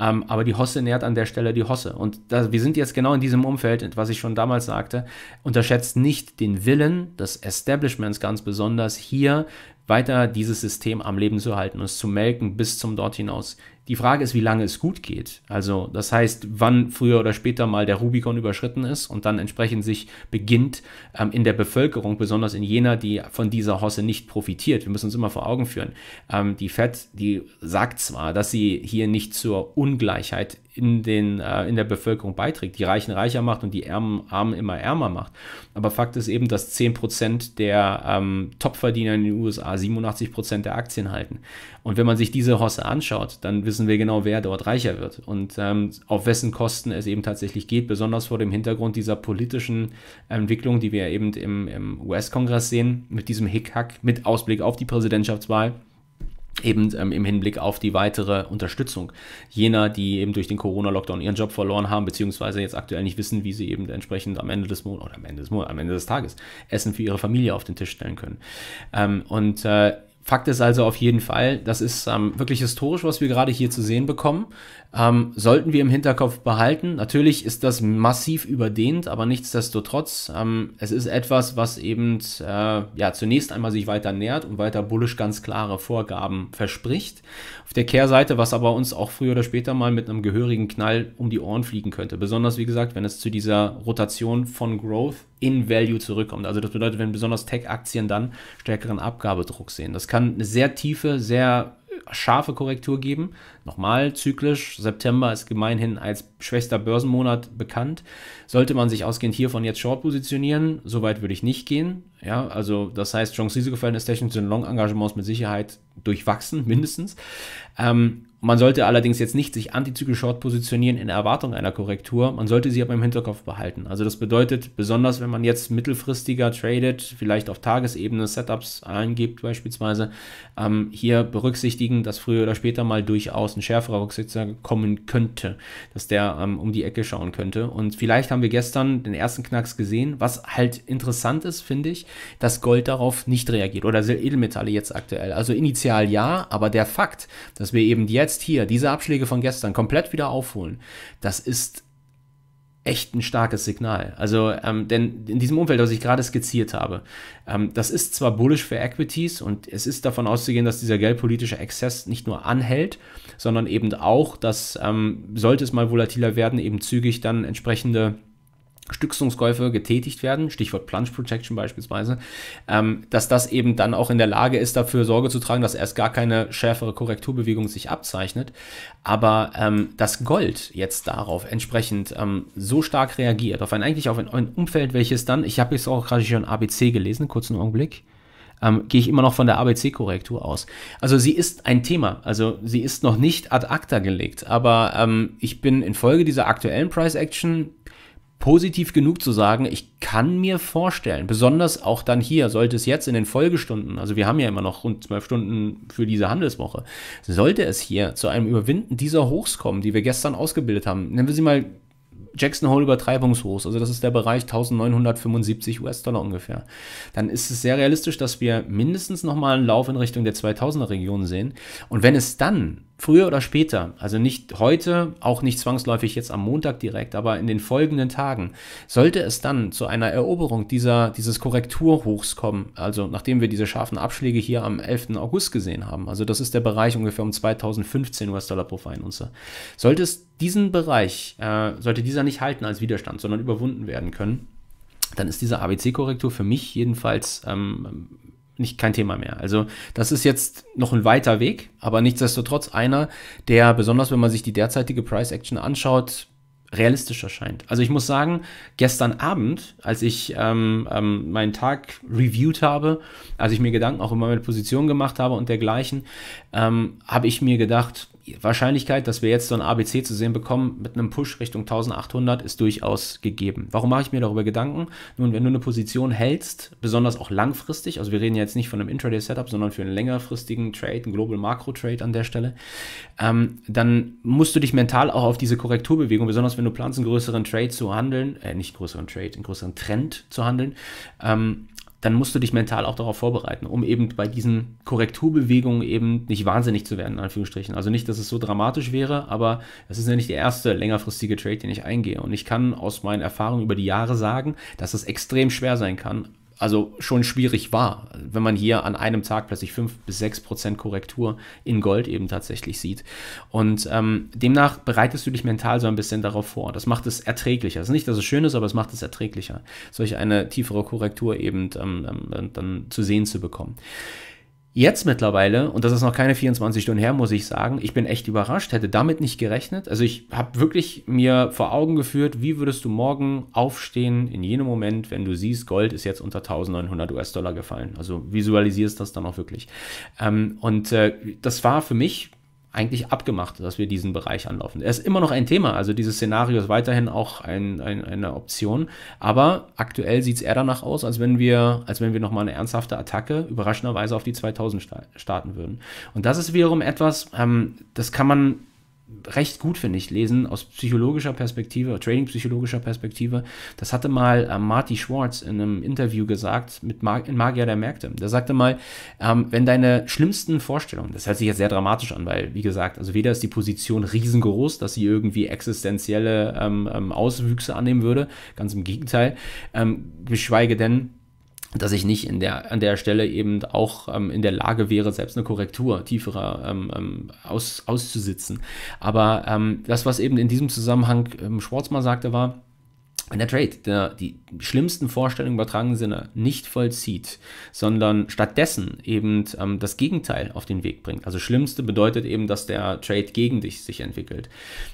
Ähm, aber die Hosse nährt an der Stelle die Hosse. Und das, wir sind jetzt genau in diesem Umfeld, was ich schon damals sagte, unterschätzt nicht nicht den Willen des Establishments ganz besonders, hier weiter dieses System am Leben zu halten und es zu melken bis zum dort hinaus. Die Frage ist, wie lange es gut geht. Also das heißt, wann früher oder später mal der Rubikon überschritten ist und dann entsprechend sich beginnt ähm, in der Bevölkerung, besonders in jener, die von dieser Hosse nicht profitiert. Wir müssen uns immer vor Augen führen. Ähm, die FED, die sagt zwar, dass sie hier nicht zur Ungleichheit in, den, äh, in der Bevölkerung beiträgt, die Reichen reicher macht und die Armen, Armen immer ärmer macht. Aber Fakt ist eben, dass 10% der ähm, Topverdiener in den USA 87% der Aktien halten. Und wenn man sich diese Hosse anschaut, dann wissen wir genau, wer dort reicher wird und ähm, auf wessen Kosten es eben tatsächlich geht, besonders vor dem Hintergrund dieser politischen Entwicklung, die wir eben im, im US-Kongress sehen, mit diesem Hickhack, mit Ausblick auf die Präsidentschaftswahl eben ähm, im Hinblick auf die weitere Unterstützung jener, die eben durch den Corona-Lockdown ihren Job verloren haben, beziehungsweise jetzt aktuell nicht wissen, wie sie eben entsprechend am Ende des Monats oder am Ende des Monats, am Ende des Tages Essen für ihre Familie auf den Tisch stellen können. Ähm, und äh, Fakt ist also auf jeden Fall, das ist ähm, wirklich historisch, was wir gerade hier zu sehen bekommen. Ähm, sollten wir im Hinterkopf behalten. Natürlich ist das massiv überdehnt, aber nichtsdestotrotz, ähm, es ist etwas, was eben äh, ja, zunächst einmal sich weiter nähert und weiter bullisch ganz klare Vorgaben verspricht. Auf der Kehrseite, was aber uns auch früher oder später mal mit einem gehörigen Knall um die Ohren fliegen könnte. Besonders, wie gesagt, wenn es zu dieser Rotation von Growth in Value zurückkommt. Also das bedeutet, wenn besonders Tech-Aktien dann stärkeren Abgabedruck sehen. Das kann eine sehr tiefe, sehr äh, scharfe Korrektur geben. Nochmal zyklisch, September ist gemeinhin als schwächster Börsenmonat bekannt. Sollte man sich ausgehend hiervon jetzt short positionieren, soweit würde ich nicht gehen. Ja, also das heißt, Chance-Risiko-Verhältnis technisch sind Long-Engagements mit Sicherheit durchwachsen, mindestens. Ähm, man sollte allerdings jetzt nicht sich antizyklisch short positionieren in Erwartung einer Korrektur. Man sollte sie aber im Hinterkopf behalten. Also das bedeutet, besonders wenn man jetzt mittelfristiger tradet, vielleicht auf Tagesebene Setups eingibt beispielsweise, ähm, hier berücksichtigen, dass früher oder später mal durchaus ein schärferer Rücksetzer kommen könnte, dass der ähm, um die Ecke schauen könnte. Und vielleicht haben wir gestern den ersten Knacks gesehen, was halt interessant ist, finde ich, dass Gold darauf nicht reagiert oder Edelmetalle jetzt aktuell. Also initial ja, aber der Fakt, dass wir eben jetzt jetzt hier diese Abschläge von gestern komplett wieder aufholen, das ist echt ein starkes Signal. Also, ähm, denn in diesem Umfeld, das ich gerade skizziert habe, ähm, das ist zwar bullish für Equities und es ist davon auszugehen, dass dieser geldpolitische Exzess nicht nur anhält, sondern eben auch, dass ähm, sollte es mal volatiler werden, eben zügig dann entsprechende Stützungskäufe getätigt werden, Stichwort Plunge Protection beispielsweise, ähm, dass das eben dann auch in der Lage ist, dafür Sorge zu tragen, dass erst gar keine schärfere Korrekturbewegung sich abzeichnet. Aber ähm, dass Gold jetzt darauf entsprechend ähm, so stark reagiert, auf ein eigentlich auf ein, ein Umfeld, welches dann, ich habe jetzt auch gerade schon ABC gelesen, kurzen Augenblick, ähm, gehe ich immer noch von der ABC-Korrektur aus. Also sie ist ein Thema, also sie ist noch nicht ad acta gelegt, aber ähm, ich bin infolge dieser aktuellen Price Action positiv genug zu sagen, ich kann mir vorstellen, besonders auch dann hier, sollte es jetzt in den Folgestunden, also wir haben ja immer noch rund zwölf Stunden für diese Handelswoche, sollte es hier zu einem Überwinden dieser Hochs kommen, die wir gestern ausgebildet haben, nennen wir sie mal Jackson Hole Übertreibungshochs, also das ist der Bereich 1975 US-Dollar ungefähr, dann ist es sehr realistisch, dass wir mindestens nochmal einen Lauf in Richtung der 2000er Region sehen. Und wenn es dann früher oder später, also nicht heute, auch nicht zwangsläufig jetzt am Montag direkt, aber in den folgenden Tagen, sollte es dann zu einer Eroberung dieser, dieses Korrekturhochs kommen, also nachdem wir diese scharfen Abschläge hier am 11. August gesehen haben, also das ist der Bereich ungefähr um 2015 US-Dollar pro Feinunze, sollte es diesen Bereich, äh, sollte dieser nicht halten als Widerstand, sondern überwunden werden können, dann ist diese ABC-Korrektur für mich jedenfalls ähm, nicht kein Thema mehr. Also das ist jetzt noch ein weiter Weg, aber nichtsdestotrotz einer, der besonders, wenn man sich die derzeitige Price Action anschaut, realistisch erscheint. Also ich muss sagen, gestern Abend, als ich ähm, ähm, meinen Tag reviewed habe, als ich mir Gedanken auch über meine Position gemacht habe und dergleichen, ähm, habe ich mir gedacht, Wahrscheinlichkeit, dass wir jetzt so ein ABC zu sehen bekommen mit einem Push Richtung 1800 ist durchaus gegeben. Warum mache ich mir darüber Gedanken? Nun, wenn du eine Position hältst, besonders auch langfristig, also wir reden jetzt nicht von einem Intraday-Setup, sondern für einen längerfristigen Trade, einen Global Macro Trade an der Stelle, ähm, dann musst du dich mental auch auf diese Korrekturbewegung, besonders wenn du planst, einen größeren Trade zu handeln, äh, nicht größeren Trade, einen größeren Trend zu handeln, ähm, dann musst du dich mental auch darauf vorbereiten, um eben bei diesen Korrekturbewegungen eben nicht wahnsinnig zu werden, in Anführungsstrichen. Also nicht, dass es so dramatisch wäre, aber es ist ja nicht der erste längerfristige Trade, den ich eingehe. Und ich kann aus meinen Erfahrungen über die Jahre sagen, dass es extrem schwer sein kann, also schon schwierig war, wenn man hier an einem Tag plötzlich 5 bis 6 Prozent Korrektur in Gold eben tatsächlich sieht. Und ähm, demnach bereitest du dich mental so ein bisschen darauf vor. Das macht es erträglicher. Es ist nicht, dass es schön ist, aber es macht es erträglicher, solch eine tiefere Korrektur eben ähm, ähm dann zu sehen zu bekommen. Jetzt mittlerweile, und das ist noch keine 24 Stunden her, muss ich sagen, ich bin echt überrascht, hätte damit nicht gerechnet. Also ich habe wirklich mir vor Augen geführt, wie würdest du morgen aufstehen in jenem Moment, wenn du siehst, Gold ist jetzt unter 1900 US-Dollar gefallen. Also visualisierst das dann auch wirklich. Ähm, und äh, das war für mich eigentlich abgemacht, dass wir diesen Bereich anlaufen. Er ist immer noch ein Thema, also dieses Szenario ist weiterhin auch ein, ein, eine Option, aber aktuell sieht es eher danach aus, als wenn wir, als wenn wir nochmal eine ernsthafte Attacke überraschenderweise auf die 2000 starten würden. Und das ist wiederum etwas, ähm, das kann man recht gut, finde ich, lesen aus psychologischer Perspektive, Trading-psychologischer Perspektive. Das hatte mal äh, Marty Schwartz in einem Interview gesagt mit Mar in Magier der Märkte. Der sagte mal, ähm, wenn deine schlimmsten Vorstellungen, das hört sich jetzt sehr dramatisch an, weil, wie gesagt, also weder ist die Position riesengroß, dass sie irgendwie existenzielle ähm, ähm, Auswüchse annehmen würde, ganz im Gegenteil, ähm, geschweige denn, dass ich nicht in der, an der Stelle eben auch ähm, in der Lage wäre, selbst eine Korrektur tieferer ähm, ähm, aus, auszusitzen. Aber ähm, das, was eben in diesem Zusammenhang ähm, Schwartz mal sagte, war, wenn der Trade der, die schlimmsten Vorstellungen übertragenen Sinne nicht vollzieht, sondern stattdessen eben ähm, das Gegenteil auf den Weg bringt, also schlimmste bedeutet eben, dass der Trade gegen dich sich entwickelt,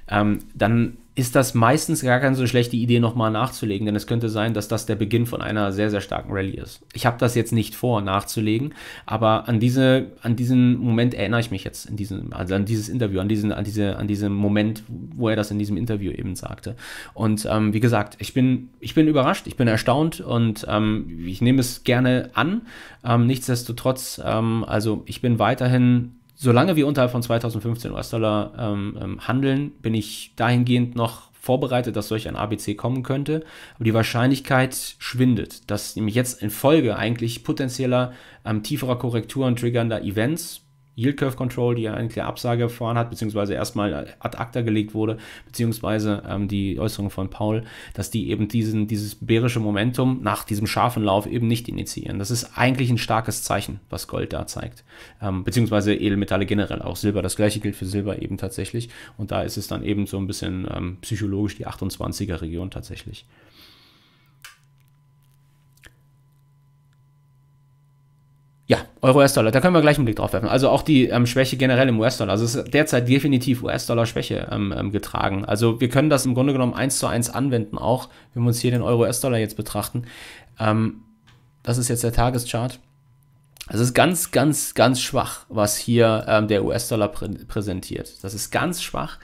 ähm, dann ist das meistens gar keine so schlechte Idee, nochmal nachzulegen, denn es könnte sein, dass das der Beginn von einer sehr, sehr starken Rallye ist. Ich habe das jetzt nicht vor, nachzulegen, aber an, diese, an diesen Moment erinnere ich mich jetzt, in diesem, also an dieses Interview, an, diesen, an, diese, an diesen Moment, wo er das in diesem Interview eben sagte. Und ähm, wie gesagt, ich bin, ich bin überrascht, ich bin erstaunt und ähm, ich nehme es gerne an. Ähm, nichtsdestotrotz, ähm, also ich bin weiterhin solange wir unterhalb von 2015 US-Dollar ähm, ähm, handeln, bin ich dahingehend noch vorbereitet, dass solch ein ABC kommen könnte. Aber die Wahrscheinlichkeit schwindet, dass nämlich jetzt in Folge eigentlich potenzieller ähm, tieferer Korrekturen triggernder Events Yield Curve Control, die ja eine klare Absage erfahren hat, beziehungsweise erstmal ad acta gelegt wurde, beziehungsweise ähm, die Äußerung von Paul, dass die eben diesen, dieses bärische Momentum nach diesem scharfen Lauf eben nicht initiieren. Das ist eigentlich ein starkes Zeichen, was Gold da zeigt, ähm, beziehungsweise Edelmetalle generell, auch Silber. Das gleiche gilt für Silber eben tatsächlich. Und da ist es dann eben so ein bisschen ähm, psychologisch die 28er Region tatsächlich. Ja, Euro, US-Dollar, da können wir gleich einen Blick drauf werfen. Also auch die ähm, Schwäche generell im US-Dollar. Also es ist derzeit definitiv US-Dollar-Schwäche ähm, ähm getragen. Also wir können das im Grunde genommen eins zu eins anwenden, auch wenn wir uns hier den Euro-US-Dollar jetzt betrachten. Ähm, das ist jetzt der Tageschart. Also es ist ganz, ganz, ganz schwach, was hier ähm, der US-Dollar prä präsentiert. Das ist ganz schwach.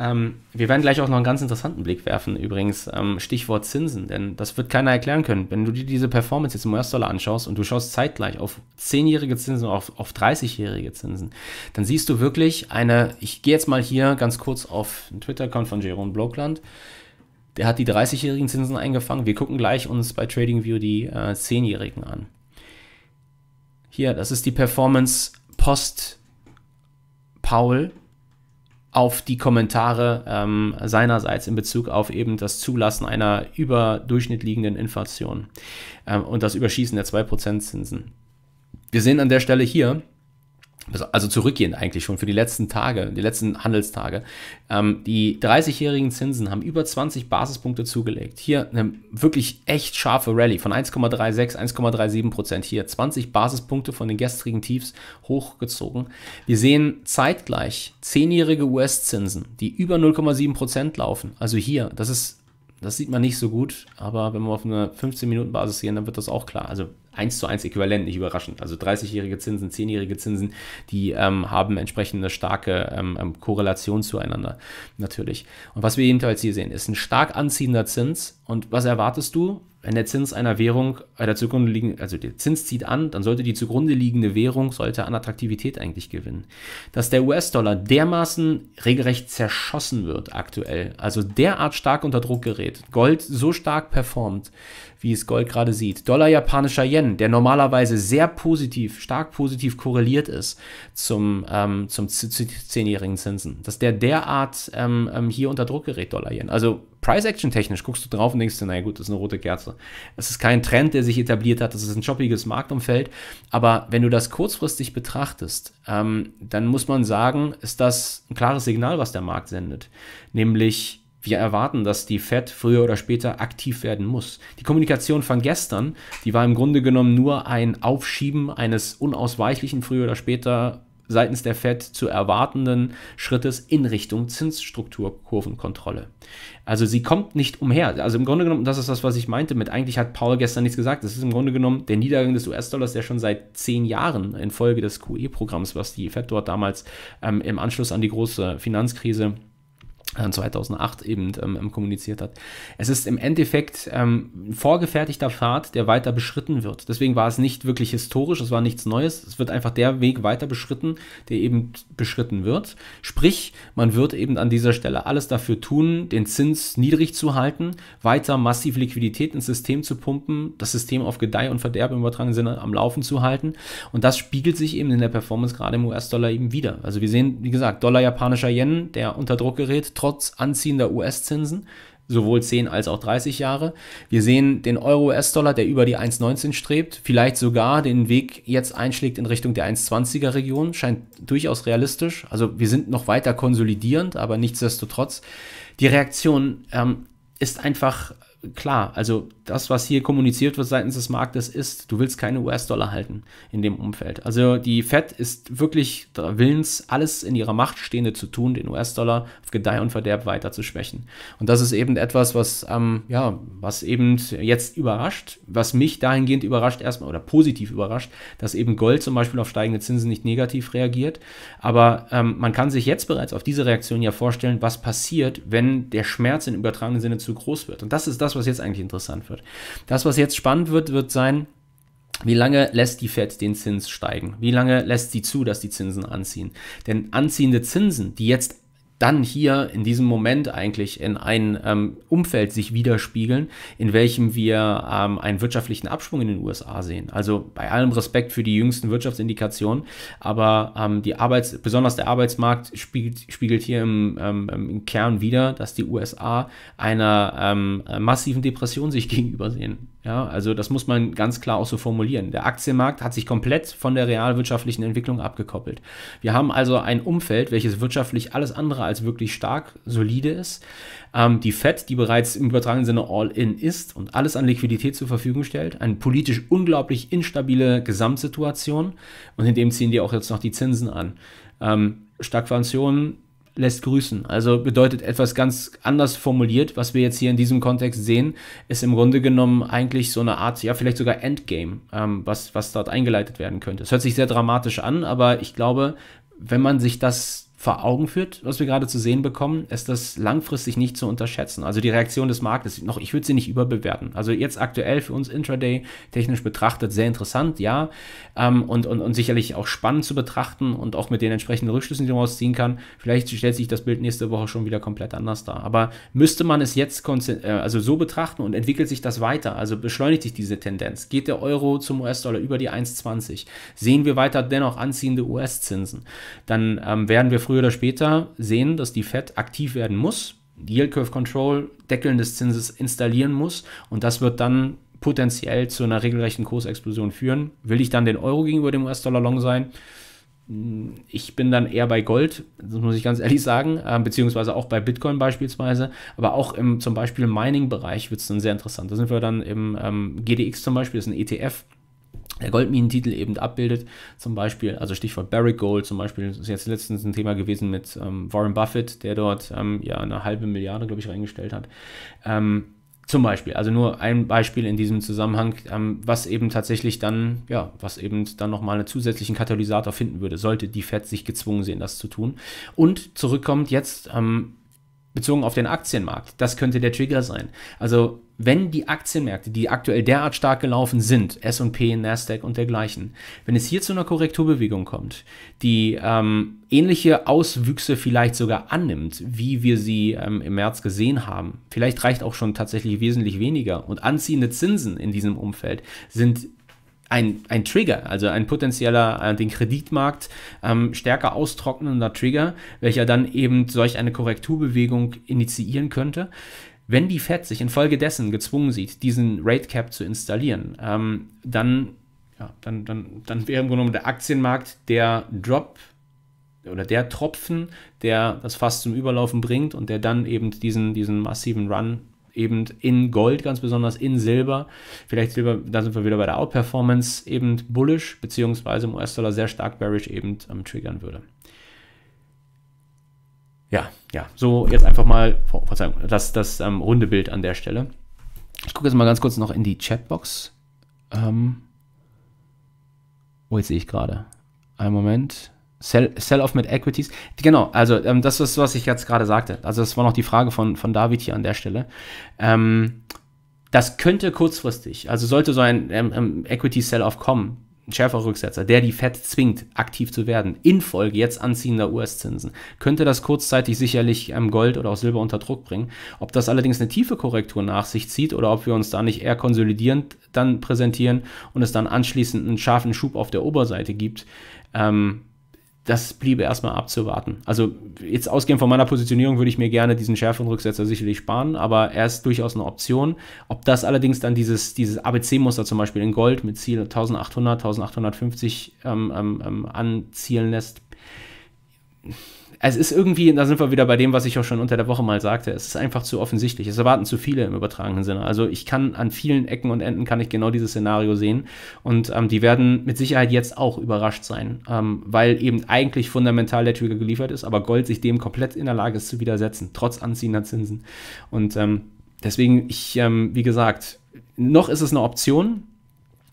Ähm, wir werden gleich auch noch einen ganz interessanten Blick werfen, übrigens, ähm, Stichwort Zinsen, denn das wird keiner erklären können. Wenn du dir diese Performance jetzt im US-Dollar anschaust und du schaust zeitgleich auf 10-jährige Zinsen und auf, auf 30-jährige Zinsen, dann siehst du wirklich eine, ich gehe jetzt mal hier ganz kurz auf einen Twitter-Account von Jerome Blokland, der hat die 30-jährigen Zinsen eingefangen. Wir gucken gleich uns bei TradingView die äh, 10-jährigen an. Hier, das ist die Performance post Paul auf die Kommentare ähm, seinerseits in Bezug auf eben das Zulassen einer überdurchschnitt liegenden Inflation ähm, und das Überschießen der 2%-Zinsen. Wir sehen an der Stelle hier, also, also zurückgehend eigentlich schon für die letzten Tage, die letzten Handelstage. Ähm, die 30-jährigen Zinsen haben über 20 Basispunkte zugelegt. Hier eine wirklich echt scharfe Rallye von 1,36, 1,37 Prozent hier. 20 Basispunkte von den gestrigen Tiefs hochgezogen. Wir sehen zeitgleich 10-jährige US-Zinsen, die über 0,7 Prozent laufen. Also hier, das ist das sieht man nicht so gut, aber wenn wir auf eine 15-Minuten-Basis gehen, dann wird das auch klar. Also 1 zu 1 äquivalent, nicht überraschend. Also 30-jährige Zinsen, 10-jährige Zinsen, die ähm, haben entsprechende starke ähm, ähm, Korrelation zueinander natürlich. Und was wir jedenfalls hier sehen, ist ein stark anziehender Zins. Und was erwartest du? wenn der Zins einer Währung, äh, der zugrunde liegen, also der Zins zieht an, dann sollte die zugrunde liegende Währung sollte an Attraktivität eigentlich gewinnen. Dass der US-Dollar dermaßen regelrecht zerschossen wird aktuell, also derart stark unter Druck gerät, Gold so stark performt, wie es Gold gerade sieht. Dollar japanischer Yen, der normalerweise sehr positiv, stark positiv korreliert ist zum, ähm, zum zehnjährigen Zinsen, dass der derart ähm, ähm, hier unter Druck gerät, Dollar Yen. Also Price Action technisch guckst du drauf und denkst dir, naja gut, das ist eine rote Kerze. Es ist kein Trend, der sich etabliert hat, das ist ein shoppiges Marktumfeld. Aber wenn du das kurzfristig betrachtest, ähm, dann muss man sagen, ist das ein klares Signal, was der Markt sendet. Nämlich wir erwarten, dass die Fed früher oder später aktiv werden muss. Die Kommunikation von gestern, die war im Grunde genommen nur ein Aufschieben eines unausweichlichen früher oder später seitens der Fed zu erwartenden Schrittes in Richtung Zinsstrukturkurvenkontrolle. Also sie kommt nicht umher. Also im Grunde genommen, das ist das, was ich meinte mit eigentlich hat Paul gestern nichts gesagt. Das ist im Grunde genommen der Niedergang des US-Dollars, der schon seit zehn Jahren infolge des QE-Programms, was die Fed dort damals ähm, im Anschluss an die große Finanzkrise 2008 äh, eben ähm, ähm, kommuniziert hat. Es ist im Endeffekt ähm, ein vorgefertigter Pfad, der weiter beschritten wird. Deswegen war es nicht wirklich historisch, es war nichts Neues. Es wird einfach der Weg weiter beschritten, der eben beschritten wird. Sprich, man wird eben an dieser Stelle alles dafür tun, den Zins niedrig zu halten, weiter massiv Liquidität ins System zu pumpen, das System auf Gedeih und Verderb im übertragenen Sinne am Laufen zu halten. Und das spiegelt sich eben in der Performance gerade im US-Dollar eben wieder. Also wir sehen, wie gesagt, Dollar japanischer Yen, der unter Druck gerät, trotz anziehender US-Zinsen, sowohl 10 als auch 30 Jahre. Wir sehen den Euro-US-Dollar, der über die 1,19 strebt, vielleicht sogar den Weg jetzt einschlägt in Richtung der 1,20er Region, scheint durchaus realistisch. Also wir sind noch weiter konsolidierend, aber nichtsdestotrotz, die Reaktion ähm, ist einfach klar, also das, was hier kommuniziert wird seitens des Marktes, ist, du willst keine US-Dollar halten in dem Umfeld. Also die Fed ist wirklich willens, alles in ihrer Macht Stehende zu tun, den US-Dollar auf Gedeih und Verderb weiter zu schwächen. Und das ist eben etwas, was, ähm, ja, was eben jetzt überrascht, was mich dahingehend überrascht erstmal oder positiv überrascht, dass eben Gold zum Beispiel auf steigende Zinsen nicht negativ reagiert. Aber ähm, man kann sich jetzt bereits auf diese Reaktion ja vorstellen, was passiert, wenn der Schmerz im übertragenen Sinne zu groß wird. Und das ist das, das, was jetzt eigentlich interessant wird. Das, was jetzt spannend wird, wird sein, wie lange lässt die Fed den Zins steigen? Wie lange lässt sie zu, dass die Zinsen anziehen? Denn anziehende Zinsen, die jetzt dann hier in diesem Moment eigentlich in ein ähm, Umfeld sich widerspiegeln, in welchem wir ähm, einen wirtschaftlichen Absprung in den USA sehen. Also bei allem Respekt für die jüngsten Wirtschaftsindikationen, aber ähm, die Arbeits-, besonders der Arbeitsmarkt spiegelt, spiegelt hier im, ähm, im, Kern wider, dass die USA einer ähm, massiven Depression sich [laughs] gegenübersehen. Ja, also das muss man ganz klar auch so formulieren. Der Aktienmarkt hat sich komplett von der realwirtschaftlichen Entwicklung abgekoppelt. Wir haben also ein Umfeld, welches wirtschaftlich alles andere als wirklich stark, solide ist. Ähm, die Fed, die bereits im übertragenen Sinne all-in ist und alles an Liquidität zur Verfügung stellt. Eine politisch unglaublich instabile Gesamtsituation. Und in dem ziehen die auch jetzt noch die Zinsen an. Ähm, Stagflation lässt grüßen. Also bedeutet etwas ganz anders formuliert, was wir jetzt hier in diesem Kontext sehen, ist im Grunde genommen eigentlich so eine Art, ja, vielleicht sogar Endgame, ähm, was, was dort eingeleitet werden könnte. Es hört sich sehr dramatisch an, aber ich glaube, wenn man sich das vor Augen führt, was wir gerade zu sehen bekommen, ist das langfristig nicht zu unterschätzen. Also die Reaktion des Marktes, noch, ich würde sie nicht überbewerten. Also jetzt aktuell für uns Intraday technisch betrachtet sehr interessant, ja, ähm, und, und, und sicherlich auch spannend zu betrachten und auch mit den entsprechenden Rückschlüssen, die man ziehen kann. Vielleicht stellt sich das Bild nächste Woche schon wieder komplett anders dar. Aber müsste man es jetzt äh, also so betrachten und entwickelt sich das weiter, also beschleunigt sich diese Tendenz. Geht der Euro zum US-Dollar über die 1,20? Sehen wir weiter dennoch anziehende US-Zinsen? Dann ähm, werden wir früher oder später sehen, dass die Fed aktiv werden muss, Yield Curve Control, Deckeln des Zinses installieren muss und das wird dann potenziell zu einer regelrechten Kursexplosion führen. Will ich dann den Euro gegenüber dem US-Dollar long sein? Hm, ich bin dann eher bei Gold, das muss ich ganz ehrlich sagen, äh, beziehungsweise auch bei Bitcoin beispielsweise, aber auch im zum Beispiel Mining-Bereich wird es dann sehr interessant. Da sind wir dann im ähm, GDX zum Beispiel, das ist ein ETF, der Goldminentitel eben abbildet. Zum Beispiel, also Stichwort Barrick Gold zum Beispiel, ist jetzt letztens ein Thema gewesen mit ähm, Warren Buffett, der dort ähm, ja eine halbe Milliarde, glaube ich, reingestellt hat. Ähm, zum Beispiel, also nur ein Beispiel in diesem Zusammenhang, ähm, was eben tatsächlich dann, ja, was eben dann nochmal einen zusätzlichen Katalysator finden würde, sollte die FED sich gezwungen sehen, das zu tun. Und zurückkommt jetzt ähm, bezogen auf den Aktienmarkt. Das könnte der Trigger sein. Also wenn die Aktienmärkte, die aktuell derart stark gelaufen sind, SP, Nasdaq und dergleichen, wenn es hier zu einer Korrekturbewegung kommt, die ähm, ähnliche Auswüchse vielleicht sogar annimmt, wie wir sie ähm, im März gesehen haben, vielleicht reicht auch schon tatsächlich wesentlich weniger und anziehende Zinsen in diesem Umfeld sind ein, ein Trigger, also ein potenzieller, äh, den Kreditmarkt ähm, stärker austrocknender Trigger, welcher dann eben solch eine Korrekturbewegung initiieren könnte. Wenn die Fed sich infolgedessen gezwungen sieht, diesen Rate Cap zu installieren, ähm, dann, ja, dann, dann, dann wäre im Grunde genommen der Aktienmarkt der Drop oder der Tropfen, der das Fass zum Überlaufen bringt und der dann eben diesen, diesen massiven Run eben in Gold, ganz besonders in Silber. Vielleicht Silber, da sind wir wieder bei der Outperformance eben bullish, beziehungsweise im US-Dollar sehr stark bearish eben ähm, triggern würde ja, ja, so jetzt einfach mal, oh, Verzeihung, das, das ähm, runde Bild an der Stelle. Ich gucke jetzt mal ganz kurz noch in die Chatbox. Ähm, oh, jetzt sehe ich gerade. Einen Moment. Sell-off sell mit Equities. Genau, also ähm, das ist, was ich jetzt gerade sagte. Also das war noch die Frage von, von David hier an der Stelle. Ähm, das könnte kurzfristig, also sollte so ein ähm, ähm Equity Sell-off kommen, ein schärferer Rücksetzer, der die Fed zwingt, aktiv zu werden, infolge jetzt anziehender US-Zinsen, könnte das kurzzeitig sicherlich ähm, Gold oder auch Silber unter Druck bringen. Ob das allerdings eine tiefe Korrektur nach sich zieht oder ob wir uns da nicht eher konsolidierend dann präsentieren und es dann anschließend einen scharfen Schub auf der Oberseite gibt, ähm, das bliebe erstmal abzuwarten. Also jetzt ausgehend von meiner Positionierung würde ich mir gerne diesen schärferen Rücksetzer sicherlich sparen, aber er ist durchaus eine Option. Ob das allerdings dann dieses, dieses ABC-Muster zum Beispiel in Gold mit Ziel 1800, 1850 ähm, ähm, ähm, anzielen lässt, es ist irgendwie, da sind wir wieder bei dem, was ich auch schon unter der Woche mal sagte, es ist einfach zu offensichtlich. Es erwarten zu viele im übertragenen Sinne. Also ich kann an vielen Ecken und Enden kann ich genau dieses Szenario sehen. Und ähm, die werden mit Sicherheit jetzt auch überrascht sein, ähm, weil eben eigentlich fundamental der Trigger geliefert ist, aber Gold sich dem komplett in der Lage ist zu widersetzen, trotz anziehender Zinsen. Und ähm, deswegen, ich, ähm, wie gesagt, noch ist es eine Option,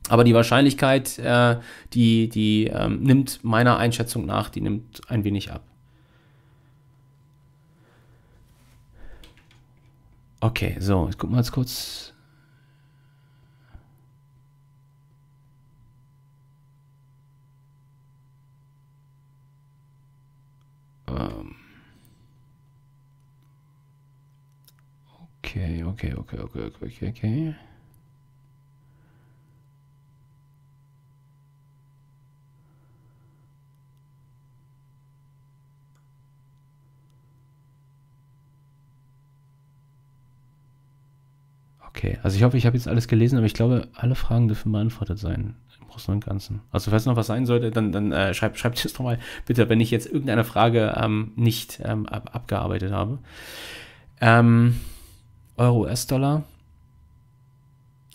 aber die Wahrscheinlichkeit, äh, die, die ähm, nimmt meiner Einschätzung nach, die nimmt ein wenig ab. Okay, so, ich guck mal jetzt kurz. Ähm okay, okay, okay, okay, okay, okay. Okay, also ich hoffe, ich habe jetzt alles gelesen, aber ich glaube, alle Fragen dürfen beantwortet sein. Im Großen und Ganzen. Also falls noch was sein sollte, dann, dann äh, schreibt, schreibt es doch mal bitte, wenn ich jetzt irgendeine Frage ähm, nicht ähm, ab, abgearbeitet habe. Ähm, Euro, US-Dollar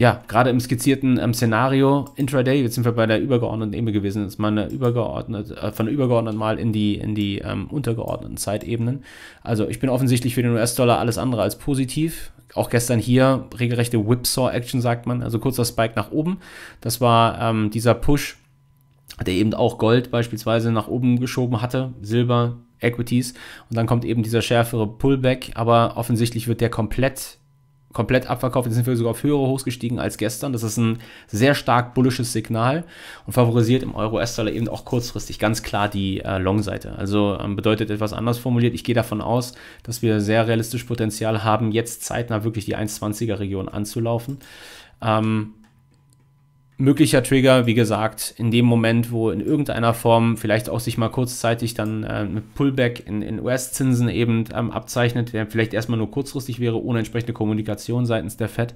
ja, gerade im skizzierten ähm, Szenario Intraday, jetzt sind wir bei der übergeordneten Ebene gewesen, ist man übergeordnet, äh, von der übergeordneten mal in die, in die ähm, untergeordneten Zeitebenen. Also ich bin offensichtlich für den US-Dollar alles andere als positiv. Auch gestern hier regelrechte Whipsaw-Action, sagt man, also kurzer Spike nach oben. Das war ähm, dieser Push, der eben auch Gold beispielsweise nach oben geschoben hatte, Silber, Equities. Und dann kommt eben dieser schärfere Pullback, aber offensichtlich wird der komplett komplett abverkauft. Jetzt sind wir sogar auf höhere Hochs gestiegen als gestern. Das ist ein sehr stark bullisches Signal und favorisiert im Euro-US-Dollar eben auch kurzfristig ganz klar die äh, Long-Seite. Also ähm, bedeutet etwas anders formuliert, ich gehe davon aus, dass wir sehr realistisch Potenzial haben, jetzt zeitnah wirklich die 1,20er-Region anzulaufen. Ähm, möglicher Trigger, wie gesagt, in dem Moment, wo in irgendeiner Form vielleicht auch sich mal kurzzeitig dann äh, mit Pullback in, in US-Zinsen eben ähm, abzeichnet, der vielleicht erstmal nur kurzfristig wäre, ohne entsprechende Kommunikation seitens der Fed,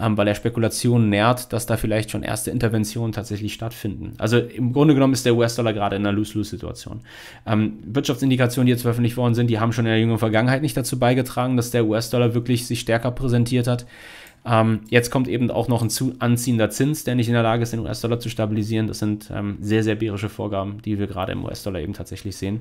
ähm, weil er Spekulationen nährt, dass da vielleicht schon erste Interventionen tatsächlich stattfinden. Also im Grunde genommen ist der US-Dollar gerade in einer Lose-Lose-Situation. Ähm, Wirtschaftsindikationen, die jetzt veröffentlicht worden sind, die haben schon in der jüngeren Vergangenheit nicht dazu beigetragen, dass der US-Dollar wirklich sich stärker präsentiert hat. Ähm, jetzt kommt eben auch noch ein zu anziehender Zins, der nicht in der Lage ist, den US-Dollar zu stabilisieren. Das sind ähm, sehr, sehr bärische Vorgaben, die wir gerade im US-Dollar eben tatsächlich sehen.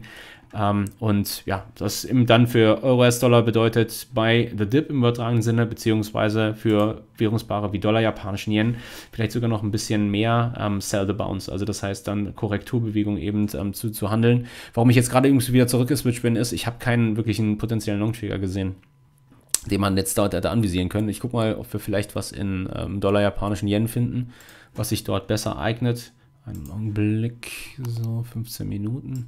Ähm, und ja, das eben dann für euro US-Dollar bedeutet bei The Dip im übertragenen Sinne, beziehungsweise für Währungspaare wie Dollar, japanischen Yen, vielleicht sogar noch ein bisschen mehr ähm, Sell the Bounce. Also das heißt dann Korrekturbewegung eben ähm, zu, zu handeln. Warum ich jetzt gerade irgendwie wieder zurückgeswitcht bin, ist, ich habe keinen wirklichen potenziellen Longtrigger gesehen den man jetzt dort hätte anvisieren können. Ich gucke mal, ob wir vielleicht was in ähm, Dollar japanischen Yen finden, was sich dort besser eignet. Einen Augenblick, so 15 Minuten.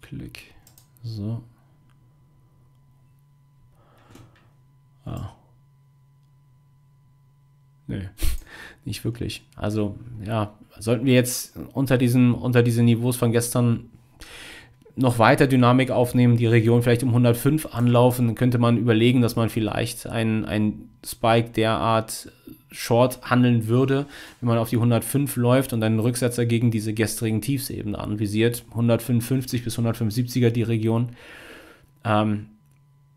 Klick, so. Ah. Nee, [laughs] nicht wirklich. Also, ja, sollten wir jetzt unter diesen, unter diese Niveaus von gestern noch weiter Dynamik aufnehmen, die Region vielleicht um 105 anlaufen, könnte man überlegen, dass man vielleicht einen, Spike derart short handeln würde, wenn man auf die 105 läuft und einen Rücksetzer gegen diese gestrigen Tiefs eben anvisiert. 155 bis 175er die Region. Ähm,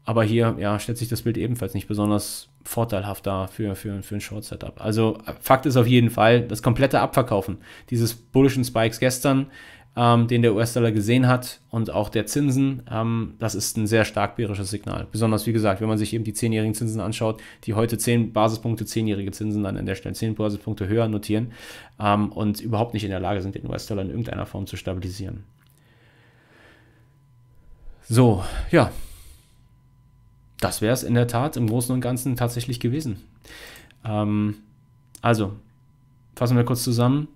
aber hier ja, stellt sich das Bild ebenfalls nicht besonders vorteilhaft dar für, für, für ein Short-Setup. Also äh, Fakt ist auf jeden Fall, das komplette Abverkaufen dieses bullischen Spikes gestern ähm, den der US-Dollar gesehen hat und auch der Zinsen, ähm, das ist ein sehr stark bärisches Signal. Besonders, wie gesagt, wenn man sich eben die 10-jährigen Zinsen anschaut, die heute 10 Basispunkte, 10-jährige Zinsen dann an der Stelle 10 Basispunkte höher notieren ähm, und überhaupt nicht in der Lage sind, den US-Dollar in irgendeiner Form zu stabilisieren. So, ja. Das wäre es in der Tat im Großen und Ganzen tatsächlich gewesen. Ähm, also, fassen wir kurz zusammen.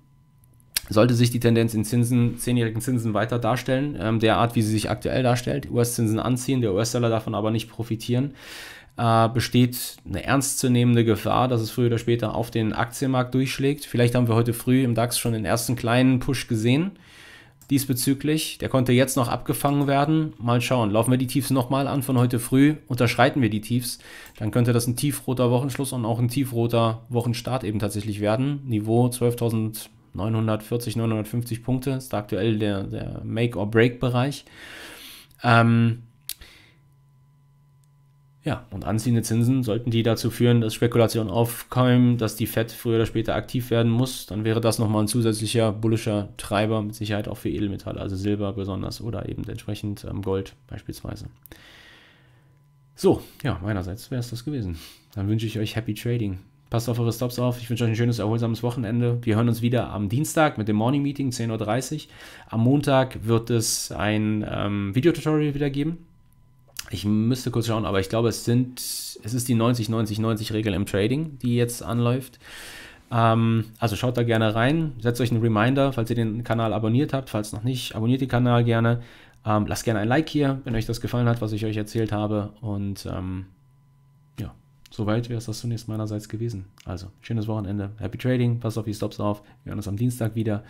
Sollte sich die Tendenz in Zinsen, zehnjährigen Zinsen weiter darstellen, ähm, der Art, wie sie sich aktuell darstellt, US-Zinsen anziehen, der US-Dollar davon aber nicht profitieren, äh, besteht eine ernstzunehmende Gefahr, dass es früher oder später auf den Aktienmarkt durchschlägt. Vielleicht haben wir heute früh im DAX schon den ersten kleinen Push gesehen diesbezüglich. Der konnte jetzt noch abgefangen werden. Mal schauen, laufen wir die Tiefs nochmal an von heute früh, unterschreiten wir die Tiefs, dann könnte das ein tiefroter Wochenschluss und auch ein tiefroter Wochenstart eben tatsächlich werden. Niveau 12.000. 940, 950 Punkte ist aktuell der, der Make-or-Break-Bereich. Ähm, ja, und anziehende Zinsen sollten die dazu führen, dass Spekulationen aufkommen, dass die Fed früher oder später aktiv werden muss, dann wäre das nochmal ein zusätzlicher bullischer Treiber, mit Sicherheit auch für Edelmetalle, also Silber besonders oder eben entsprechend ähm, Gold beispielsweise. So, ja, meinerseits wäre es das gewesen. Dann wünsche ich euch Happy Trading. Passt auf eure Stops auf. Ich wünsche euch ein schönes, erholsames Wochenende. Wir hören uns wieder am Dienstag mit dem Morning Meeting, 10.30 Uhr. Am Montag wird es ein ähm, Videotutorial wieder geben. Ich müsste kurz schauen, aber ich glaube, es sind, es ist die 90-90-90-Regel im Trading, die jetzt anläuft ähm, also schaut da gerne rein, setzt euch einen Reminder, falls ihr den Kanal abonniert habt, falls noch nicht, abonniert den Kanal gerne. Ähm, lasst gerne ein Like hier, wenn euch das gefallen hat, was ich euch erzählt habe. Und ähm, soweit wäre es das zunächst meinerseits gewesen. Also, schönes Wochenende, happy trading, passt auf die Stops auf, wir hören uns am Dienstag wieder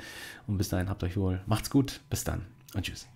und bis dahin habt euch wohl, macht's gut, bis dann und tschüss.